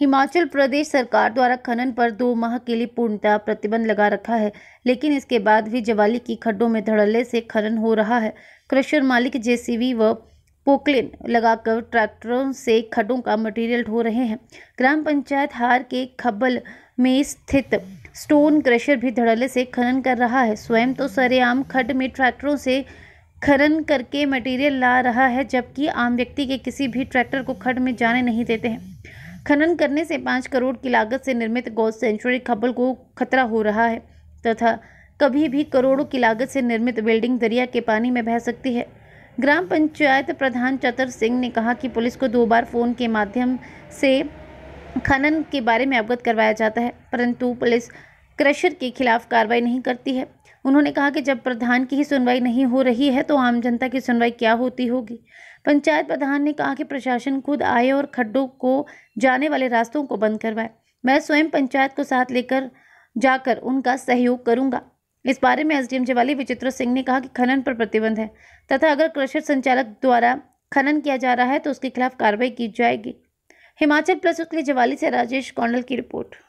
हिमाचल प्रदेश सरकार द्वारा खनन पर दो माह के लिए पूर्णतः प्रतिबंध लगा रखा है लेकिन इसके बाद भी जवाली की खड्डों में धड़ल्ले से खनन हो रहा है क्रशर मालिक जेसीबी व पोकलिन लगाकर ट्रैक्टरों से खड्डों का मटेरियल ढो रहे हैं ग्राम पंचायत हार के खब्बल में स्थित स्टोन क्रशर भी धड़ल्ले से खनन कर रहा है स्वयं तो सरेआम खड्ड में ट्रैक्टरों से खनन करके मटेरियल ला रहा है जबकि आम व्यक्ति के किसी भी ट्रैक्टर को खड्ड में जाने नहीं देते हैं खनन करने से पाँच करोड़ की लागत से निर्मित गौ सेंचुरी खबल को खतरा हो रहा है तथा कभी भी करोड़ों की लागत से निर्मित बिल्डिंग दरिया के पानी में बह सकती है ग्राम पंचायत प्रधान चतर सिंह ने कहा कि पुलिस को दो बार फ़ोन के माध्यम से खनन के बारे में अवगत करवाया जाता है परंतु पुलिस क्रशर के खिलाफ कार्रवाई नहीं करती है उन्होंने कहा कि जब प्रधान की ही सुनवाई नहीं हो रही है तो आम जनता की सुनवाई क्या होती होगी पंचायत प्रधान ने कहा कि प्रशासन खुद आए और खड्डों को जाने वाले रास्तों को बंद करवाए मैं स्वयं पंचायत को साथ लेकर जाकर उनका सहयोग करूंगा इस बारे में एसडीएम जवाली विचित्र सिंह ने कहा कि खनन पर प्रतिबंध है तथा अगर क्रशर संचालक द्वारा खनन किया जा रहा है तो उसके खिलाफ कार्रवाई की जाएगी हिमाचल प्लस उसके लिए जवाली से राजेश कौंडल की रिपोर्ट